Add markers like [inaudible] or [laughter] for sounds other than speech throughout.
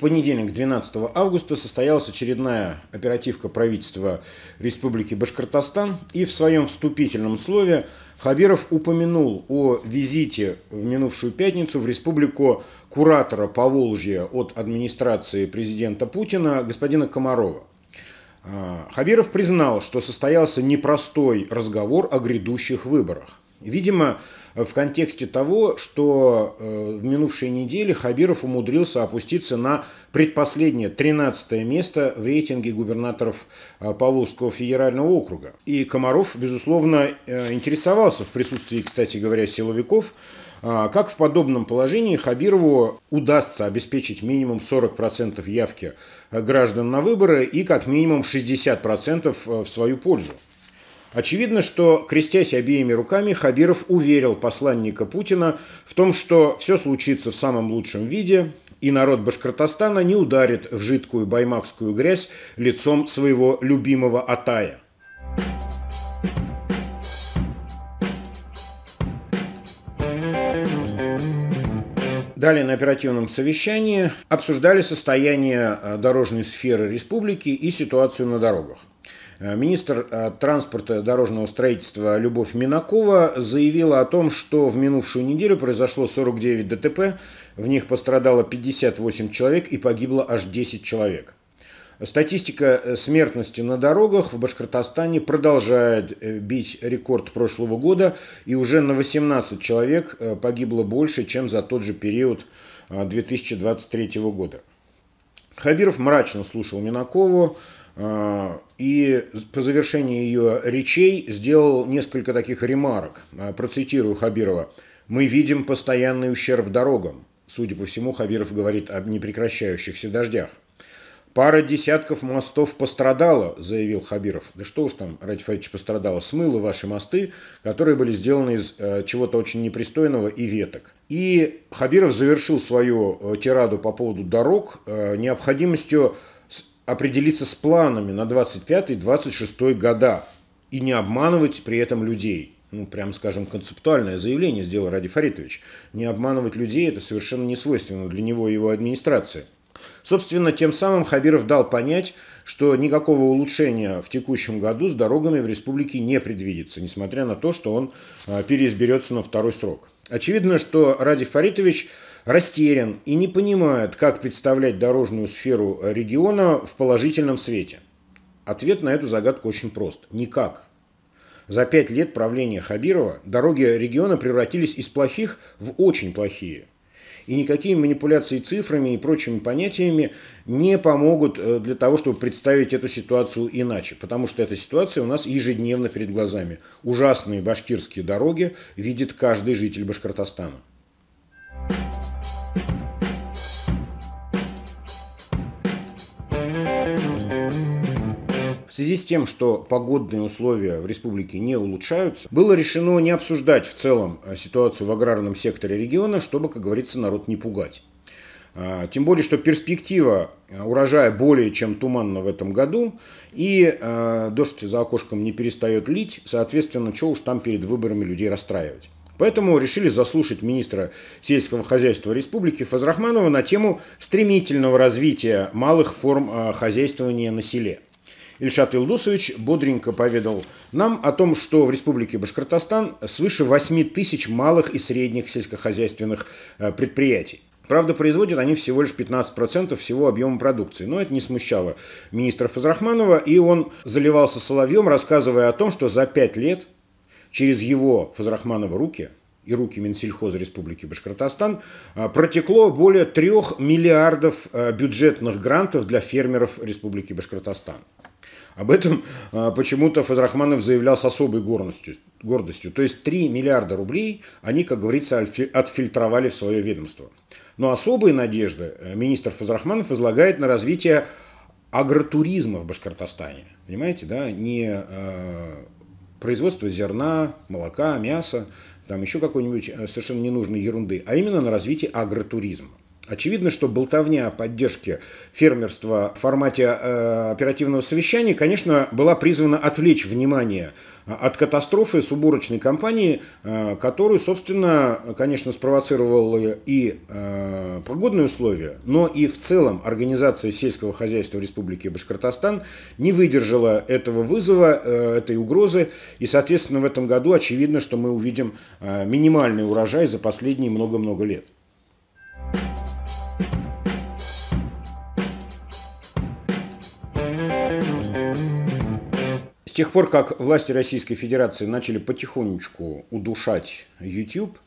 понедельник, 12 августа, состоялась очередная оперативка правительства Республики Башкортостан. И в своем вступительном слове Хабиров упомянул о визите в минувшую пятницу в республику куратора Поволжья от администрации президента Путина господина Комарова. А, Хабиров признал, что состоялся непростой разговор о грядущих выборах. Видимо, в контексте того, что э, в минувшей неделе Хабиров умудрился опуститься на предпоследнее 13 место в рейтинге губернаторов э, Поволжского федерального округа. И Комаров, безусловно, э, интересовался в присутствии, кстати говоря, силовиков, как в подобном положении Хабирову удастся обеспечить минимум 40% явки граждан на выборы и как минимум 60% в свою пользу? Очевидно, что, крестясь обеими руками, Хабиров уверил посланника Путина в том, что все случится в самом лучшем виде, и народ Башкортостана не ударит в жидкую баймакскую грязь лицом своего любимого Атая. Далее на оперативном совещании обсуждали состояние э, дорожной сферы республики и ситуацию на дорогах. Э, министр э, транспорта и дорожного строительства Любовь Минакова заявила о том, что в минувшую неделю произошло 49 ДТП, в них пострадало 58 человек и погибло аж 10 человек. Статистика э, смертности на дорогах в Башкортостане продолжает бить рекорд прошлого года, и уже на 18 человек погибло больше, чем за тот же период 2023 года. Хабиров мрачно слушал Минакову, а, и по завершении ее речей сделал несколько таких ремарок. А, процитирую Хабирова. «Мы видим постоянный ущерб дорогам». Судя по всему, Хабиров говорит о непрекращающихся дождях. «Пара десятков мостов пострадала», – заявил Хабиров. «Да что уж там, Ради Фаридович, пострадало. Смыло ваши мосты, которые были сделаны из э, чего-то очень непристойного и веток». И Хабиров завершил свою э, тираду по поводу дорог э, необходимостью определиться с планами на 25-26 года и не обманывать при этом людей. Ну, прям, скажем, концептуальное заявление сделал Ради Фаритович. Не обманывать людей – это совершенно не свойственно для него и его администрации. Собственно, тем самым Хабиров дал понять, что никакого улучшения в текущем году с дорогами в республике не предвидится, несмотря на то, что он а, переизберется на второй срок. Очевидно, что Ради Фаритович – растерян и не понимает, как представлять дорожную сферу региона в положительном свете? Ответ на эту загадку очень прост. Никак. За пять лет правления Хабирова дороги региона превратились из плохих в очень плохие. И никакие манипуляции цифрами и прочими понятиями не помогут э, для того, чтобы представить эту ситуацию иначе. Потому что эта ситуация у нас ежедневно перед глазами. Ужасные башкирские дороги видит каждый житель Башкортостана. В связи с тем, что погодные условия в республике не улучшаются, было решено не обсуждать в целом э, ситуацию в аграрном секторе региона, чтобы, как говорится, народ не пугать. А, тем более, что перспектива э, урожая более чем туманна в этом году, и э, дождь за окошком не перестает лить, соответственно, чего уж там перед выборами людей расстраивать. Поэтому решили заслушать министра сельского хозяйства республики Фазрахманова на тему стремительного развития малых форм э, хозяйствования на селе – Ильшат Илдусович бодренько поведал нам о том, что в Республике Башкортостан свыше 8 тысяч малых и средних сельскохозяйственных э, предприятий. Правда, производят они всего лишь 15% всего объема продукции, но это не смущало министра Фазрахманова, и он заливался соловьем, рассказывая о том, что за 5 лет через его Фазрахманова руки и руки Минсельхоза Республики Башкортостан э, протекло более 3 миллиардов э, бюджетных грантов для фермеров Республики Башкортостан. Об этом а, почему-то Фазрахманов заявлял с особой гордостью, гордостью. То есть 3 миллиарда рублей они, как говорится, отфильтровали в свое ведомство. Но особые надежды э, министр Фазрахманов излагает на развитие агротуризма в Башкортостане. Понимаете, да? Не э, производство зерна, молока, мяса, там еще какой-нибудь э, совершенно ненужной ерунды, а именно на развитие агротуризма. Очевидно, что болтовня о поддержке фермерства в формате э, оперативного совещания, конечно, была призвана отвлечь внимание э, от катастрофы с уборочной компанией, э, которую, собственно, конечно, спровоцировало и э, погодные условия, но и в целом организация сельского хозяйства в Республике Башкортостан не выдержала этого вызова, э, этой угрозы, и, соответственно, в этом году очевидно, что мы увидим э, минимальный урожай за последние много-много лет. С тех пор, как власти Российской Федерации начали потихонечку удушать YouTube,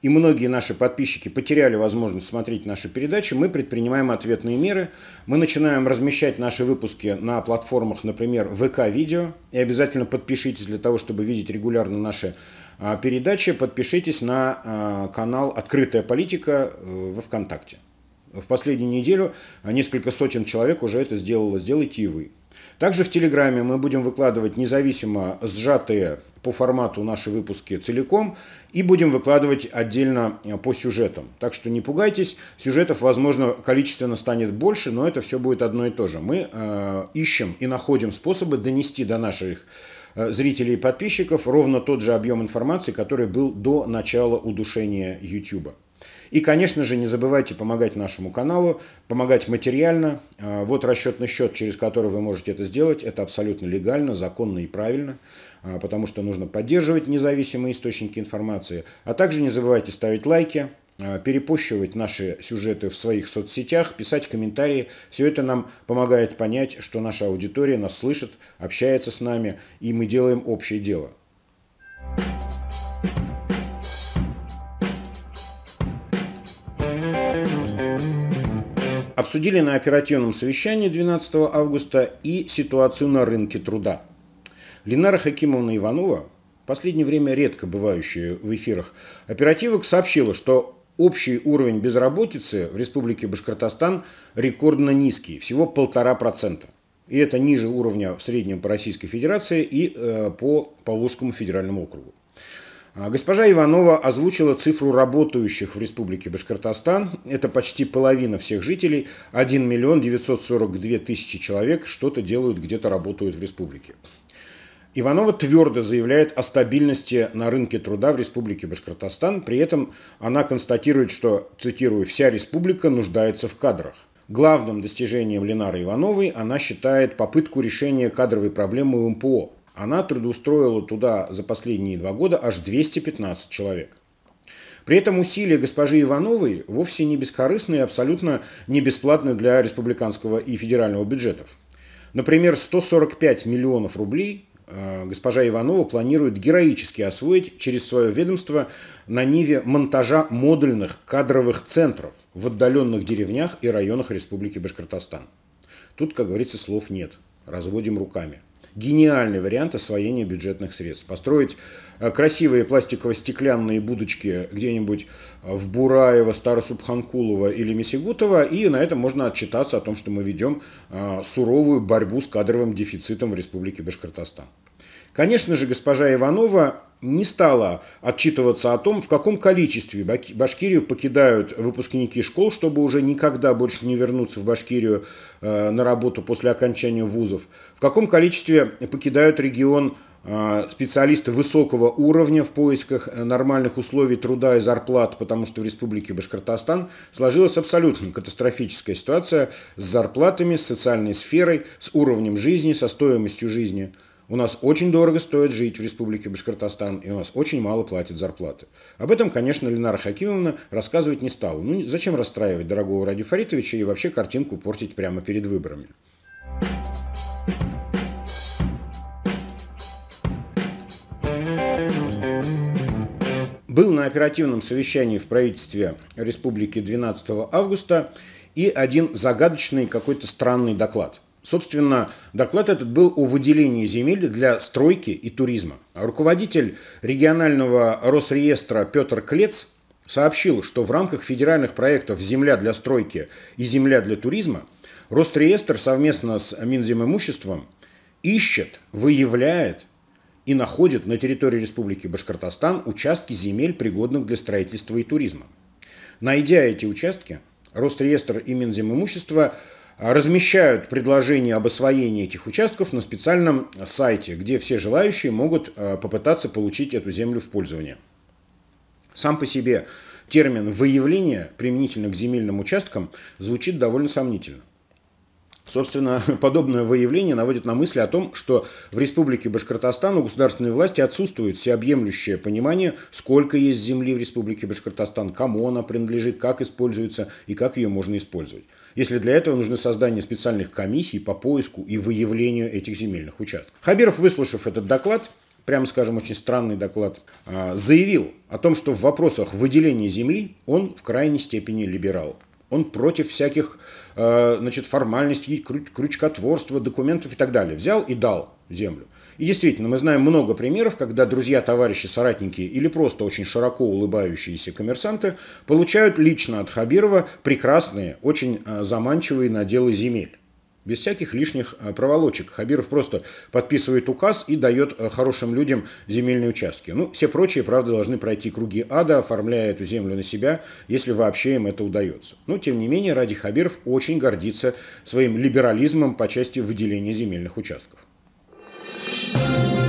и многие наши подписчики потеряли возможность смотреть наши передачи, мы предпринимаем ответные меры. Мы начинаем размещать наши выпуски на платформах, например, ВК-видео. И обязательно подпишитесь для того, чтобы видеть регулярно наши а, передачи. Подпишитесь на а, канал «Открытая политика» э, во ВКонтакте. В последнюю неделю а, несколько сотен человек уже это сделало. Сделайте и вы. Также в Телеграме мы будем выкладывать независимо сжатые по формату наши выпуски целиком и будем выкладывать отдельно э, по сюжетам. Так что не пугайтесь, сюжетов, возможно, количественно станет больше, но это все будет одно и то же. Мы э, ищем и находим способы донести до наших э, зрителей и подписчиков ровно тот же объем информации, который был до начала удушения YouTube. И, конечно же, не забывайте помогать нашему каналу, помогать материально. А, вот расчетный счет, через который вы можете это сделать. Это абсолютно легально, законно и правильно а, потому что нужно поддерживать независимые источники информации. А также не забывайте ставить лайки, а, перепощивать наши сюжеты в своих соцсетях, писать комментарии. Все это нам помогает понять, что наша аудитория нас слышит, общается с нами, и мы делаем общее дело. обсудили на оперативном совещании 12 августа и ситуацию на рынке труда. Ленара Хакимовна Иванова, последнее время редко бывающая в эфирах, оперативок сообщила, что общий уровень безработицы в Республике Башкортостан рекордно низкий, всего полтора процента. И это ниже уровня в среднем по Российской Федерации и э, по Павловскому федеральному округу. А, госпожа Иванова озвучила цифру работающих в Республике Башкортостан. Это почти половина всех жителей, 1 миллион 942 тысячи человек что-то делают, где-то работают в республике. Иванова твердо заявляет о стабильности на рынке труда в Республике Башкортостан. При этом она констатирует, что, цитирую, «вся республика нуждается в кадрах». Главным достижением Ленары Ивановой она считает попытку решения кадровой проблемы МПО – она трудоустроила туда за последние два года аж 215 человек. При этом усилия госпожи Ивановой вовсе не бескорыстны и абсолютно не бесплатны для республиканского и федерального бюджетов. Например, 145 миллионов рублей э, госпожа Иванова планирует героически освоить через свое ведомство на ниве монтажа модульных кадровых центров в отдаленных деревнях и районах Республики Башкортостан. Тут, как говорится, слов нет. Разводим руками – гениальный вариант освоения бюджетных средств. Построить э, красивые пластиково-стеклянные будочки где-нибудь э, в Бураево, Старосубханкулово или Месигутово, и на этом можно отчитаться о том, что мы ведем э, суровую борьбу с кадровым дефицитом в Республике Башкортостан. Конечно же, госпожа Иванова не стала отчитываться о том, в каком количестве Башкирию покидают выпускники школ, чтобы уже никогда больше не вернуться в Башкирию э, на работу после окончания вузов, в каком количестве покидают регион э, специалисты высокого уровня в поисках э, нормальных условий труда и зарплат, потому что в республике Башкортостан сложилась абсолютно катастрофическая ситуация с зарплатами, с социальной сферой, с уровнем жизни, со стоимостью жизни – у нас очень дорого стоит жить в Республике Башкортостан, и у нас очень мало платят зарплаты. Об этом, конечно, Ленара Хакимовна рассказывать не стала. Ну, зачем расстраивать дорогого Ради Фаритовича и вообще картинку портить прямо перед выборами? Был на оперативном совещании в правительстве Республики 12 августа и один загадочный какой-то странный доклад. Собственно, доклад этот был о выделении земель для стройки и туризма. Руководитель регионального Росреестра Петр Клец сообщил, что в рамках федеральных проектов «Земля для стройки» и «Земля для туризма» Росреестр совместно с Минземимуществом ищет, выявляет и находит на территории Республики Башкортостан участки земель, пригодных для строительства и туризма. Найдя эти участки, Росреестр и Минземимущество размещают предложение об освоении этих участков на специальном сайте, где все желающие могут э, попытаться получить эту землю в пользование. Сам по себе термин «выявление» применительно к земельным участкам звучит довольно сомнительно. Собственно, [laughs] подобное выявление наводит на мысли о том, что в Республике Башкортостан у государственной власти отсутствует всеобъемлющее понимание, сколько есть земли в Республике Башкортостан, кому она принадлежит, как используется и как ее можно использовать. Если для этого нужно создание специальных комиссий по поиску и выявлению этих земельных участков. Хабиров, выслушав этот доклад, прямо скажем, очень странный доклад, а, заявил о том, что в вопросах выделения земли он в крайней степени либерал он против всяких э, значит, формальностей, крючкотворства, документов и так далее. Взял и дал землю. И действительно, мы знаем много примеров, когда друзья, товарищи, соратники или просто очень широко улыбающиеся коммерсанты получают лично от Хабирова прекрасные, очень э, заманчивые наделы земель без всяких лишних э, проволочек. Хабиров просто подписывает указ и дает э, хорошим людям земельные участки. Ну, все прочие, правда, должны пройти круги ада, оформляя эту землю на себя, если вообще им это удается. Но, тем не менее, Ради Хабиров очень гордится своим либерализмом по части выделения земельных участков. Thank you